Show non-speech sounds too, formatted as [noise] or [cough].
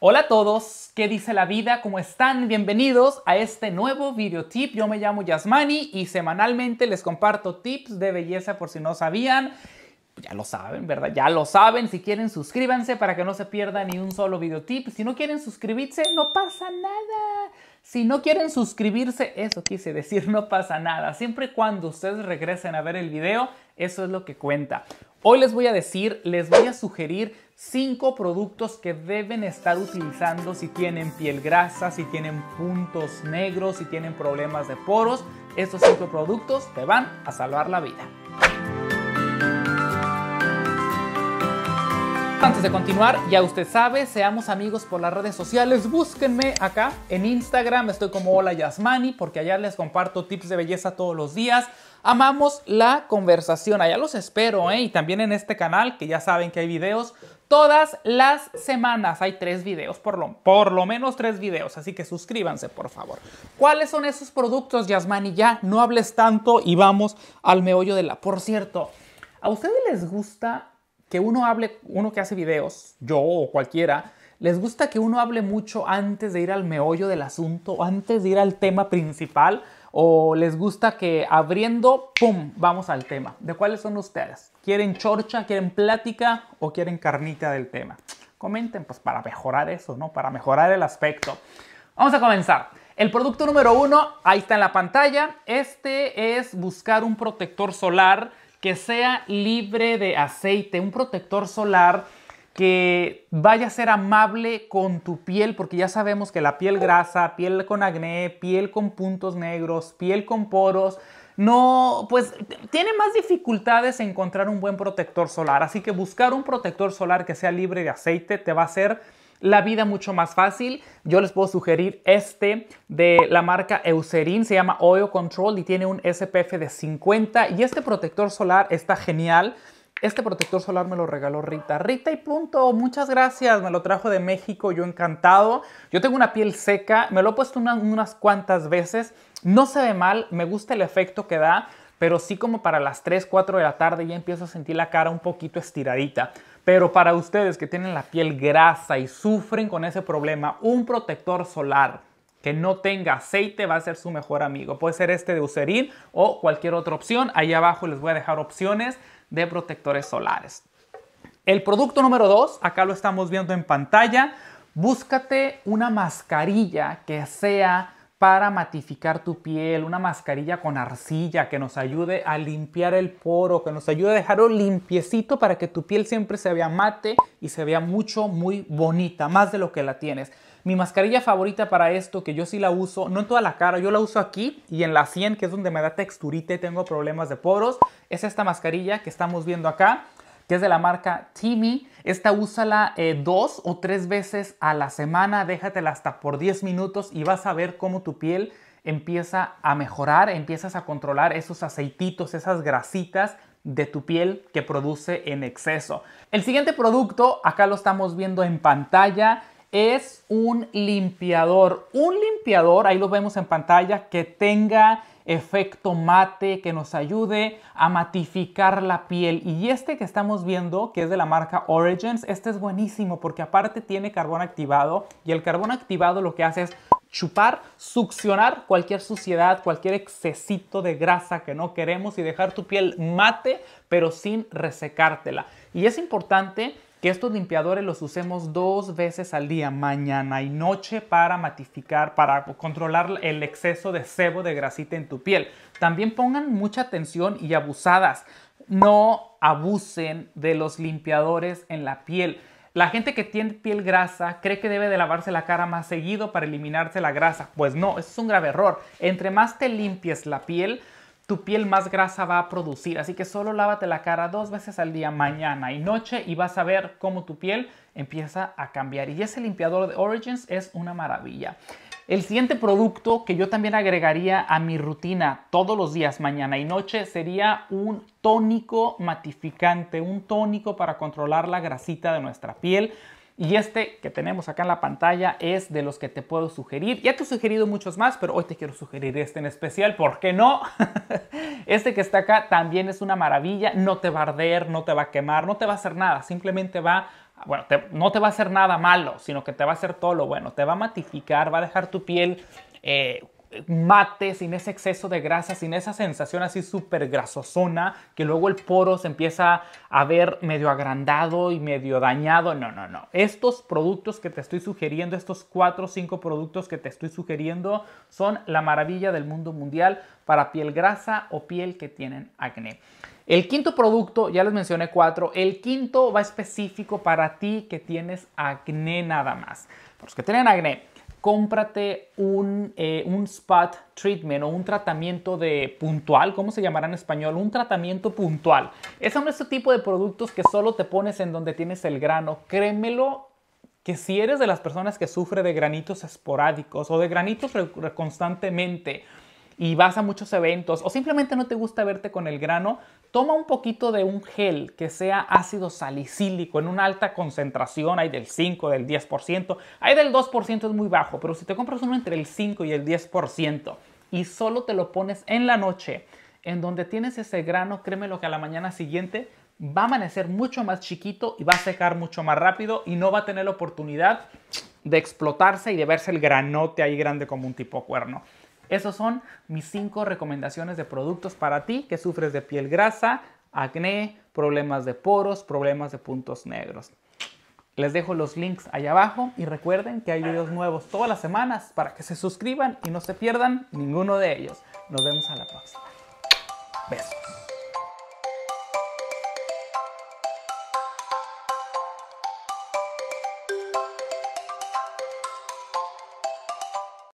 Hola a todos, ¿qué dice la vida? ¿Cómo están? Bienvenidos a este nuevo videotip. Yo me llamo Yasmani y semanalmente les comparto tips de belleza por si no sabían. Ya lo saben, ¿verdad? Ya lo saben. Si quieren, suscríbanse para que no se pierda ni un solo videotip. Si no quieren suscribirse, no pasa nada. Si no quieren suscribirse, eso quise decir, no pasa nada. Siempre y cuando ustedes regresen a ver el video, eso es lo que cuenta. Hoy les voy a decir, les voy a sugerir 5 productos que deben estar utilizando si tienen piel grasa, si tienen puntos negros, si tienen problemas de poros. Estos cinco productos te van a salvar la vida. antes de continuar, ya usted sabe, seamos amigos por las redes sociales. Búsquenme acá en Instagram, estoy como Hola Yasmani, porque allá les comparto tips de belleza todos los días. Amamos la conversación, allá los espero, ¿eh? Y también en este canal, que ya saben que hay videos todas las semanas. Hay tres videos, por lo, por lo menos tres videos, así que suscríbanse, por favor. ¿Cuáles son esos productos, Yasmani? Ya no hables tanto y vamos al meollo de la. Por cierto, ¿a ustedes les gusta que uno hable, uno que hace videos, yo o cualquiera, les gusta que uno hable mucho antes de ir al meollo del asunto, antes de ir al tema principal, o les gusta que abriendo, ¡pum!, vamos al tema. ¿De cuáles son ustedes? ¿Quieren chorcha, quieren plática o quieren carnita del tema? Comenten, pues para mejorar eso, ¿no? Para mejorar el aspecto. Vamos a comenzar. El producto número uno, ahí está en la pantalla, este es buscar un protector solar que sea libre de aceite, un protector solar que vaya a ser amable con tu piel, porque ya sabemos que la piel grasa, piel con acné, piel con puntos negros, piel con poros, no, pues tiene más dificultades encontrar un buen protector solar. Así que buscar un protector solar que sea libre de aceite te va a hacer la vida mucho más fácil. Yo les puedo sugerir este de la marca Eucerin, se llama Oil Control y tiene un SPF de 50 y este protector solar está genial. Este protector solar me lo regaló Rita. Rita y punto, muchas gracias. Me lo trajo de México, yo encantado. Yo tengo una piel seca, me lo he puesto unas cuantas veces. No se ve mal, me gusta el efecto que da, pero sí como para las 3, 4 de la tarde ya empiezo a sentir la cara un poquito estiradita. Pero para ustedes que tienen la piel grasa y sufren con ese problema, un protector solar que no tenga aceite va a ser su mejor amigo. Puede ser este de userin o cualquier otra opción. Ahí abajo les voy a dejar opciones de protectores solares. El producto número 2, acá lo estamos viendo en pantalla, búscate una mascarilla que sea para matificar tu piel, una mascarilla con arcilla que nos ayude a limpiar el poro, que nos ayude a dejarlo limpiecito para que tu piel siempre se vea mate y se vea mucho, muy bonita, más de lo que la tienes. Mi mascarilla favorita para esto, que yo sí la uso, no en toda la cara, yo la uso aquí y en la sien, que es donde me da texturita y tengo problemas de poros, es esta mascarilla que estamos viendo acá que es de la marca Timmy, Esta úsala eh, dos o tres veces a la semana, déjatela hasta por 10 minutos y vas a ver cómo tu piel empieza a mejorar, empiezas a controlar esos aceititos, esas grasitas de tu piel que produce en exceso. El siguiente producto, acá lo estamos viendo en pantalla, es un limpiador. Un limpiador, ahí lo vemos en pantalla, que tenga efecto mate que nos ayude a matificar la piel. Y este que estamos viendo, que es de la marca Origins, este es buenísimo porque aparte tiene carbón activado y el carbón activado lo que hace es chupar, succionar cualquier suciedad, cualquier excesito de grasa que no queremos y dejar tu piel mate pero sin resecártela. Y es importante que estos limpiadores los usemos dos veces al día, mañana y noche, para matificar, para controlar el exceso de sebo de grasita en tu piel. También pongan mucha atención y abusadas, no abusen de los limpiadores en la piel. La gente que tiene piel grasa cree que debe de lavarse la cara más seguido para eliminarse la grasa. Pues no, eso es un grave error. Entre más te limpies la piel, tu piel más grasa va a producir. Así que solo lávate la cara dos veces al día, mañana y noche, y vas a ver cómo tu piel empieza a cambiar. Y ese limpiador de Origins es una maravilla. El siguiente producto que yo también agregaría a mi rutina todos los días, mañana y noche, sería un tónico matificante, un tónico para controlar la grasita de nuestra piel. Y este que tenemos acá en la pantalla es de los que te puedo sugerir. Ya te he sugerido muchos más, pero hoy te quiero sugerir este en especial. ¿Por qué no? [laughs] este que está acá también es una maravilla. No te va a arder, no te va a quemar, no te va a hacer nada. Simplemente va bueno, no te va a hacer nada malo, sino que te va a hacer todo lo bueno. Te va a matificar, va a dejar tu piel eh, mate, sin ese exceso de grasa, sin esa sensación así súper grasosona, que luego el poro se empieza a ver medio agrandado y medio dañado. No, no, no. Estos productos que te estoy sugiriendo, estos cuatro o cinco productos que te estoy sugiriendo, son la maravilla del mundo mundial para piel grasa o piel que tienen acné. El quinto producto, ya les mencioné cuatro, el quinto va específico para ti que tienes acné nada más. Para los que tienen acné, cómprate eh, un, spot treatment o un tratamiento de puntual, ¿cómo se llamará en español? Un tratamiento puntual. Es un esos este tipo de productos que solo te pones en donde tienes el grano. Créemelo que si eres de las personas que sufre de granitos esporádicos o de granitos constantemente y vas a muchos eventos o simplemente no te gusta verte con el grano, toma un poquito de un gel que sea ácido salicílico en una alta concentración, hay del 5, del 10%, hay del 2% es muy bajo, pero si te compras uno entre el 5 y el 10% y solo te lo pones en la noche, en donde tienes ese grano, créeme lo que a la mañana siguiente va a amanecer mucho más chiquito y va a secar mucho más rápido y no va a tener la oportunidad de explotarse y de verse el granote ahí grande como un tipo cuerno. Esas son mis 5 recomendaciones de productos para ti que sufres de piel grasa, acné, problemas de poros, problemas de puntos negros. Les dejo los links allá abajo y recuerden que hay videos nuevos todas las semanas para que se suscriban y no se pierdan ninguno de ellos. Nos vemos a la próxima. Besos.